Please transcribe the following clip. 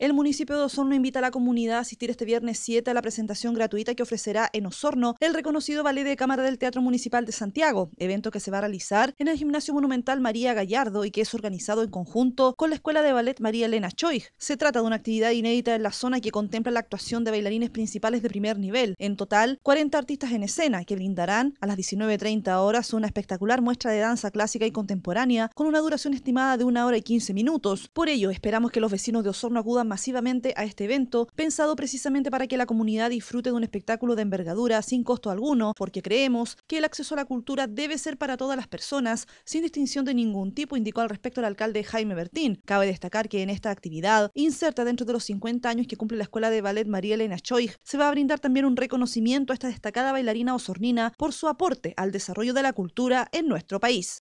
El municipio de Osorno invita a la comunidad a asistir este viernes 7 a la presentación gratuita que ofrecerá en Osorno el reconocido ballet de cámara del Teatro Municipal de Santiago, evento que se va a realizar en el Gimnasio Monumental María Gallardo y que es organizado en conjunto con la Escuela de Ballet María Elena Choi. Se trata de una actividad inédita en la zona que contempla la actuación de bailarines principales de primer nivel, en total 40 artistas en escena que brindarán a las 19.30 horas una espectacular muestra de danza clásica y contemporánea con una duración estimada de una hora y 15 minutos. Por ello, esperamos que los vecinos de Osorno acudan masivamente a este evento, pensado precisamente para que la comunidad disfrute de un espectáculo de envergadura sin costo alguno, porque creemos que el acceso a la cultura debe ser para todas las personas, sin distinción de ningún tipo, indicó al respecto el alcalde Jaime Bertín. Cabe destacar que en esta actividad, inserta dentro de los 50 años que cumple la Escuela de Ballet María Elena Choi, se va a brindar también un reconocimiento a esta destacada bailarina osornina por su aporte al desarrollo de la cultura en nuestro país.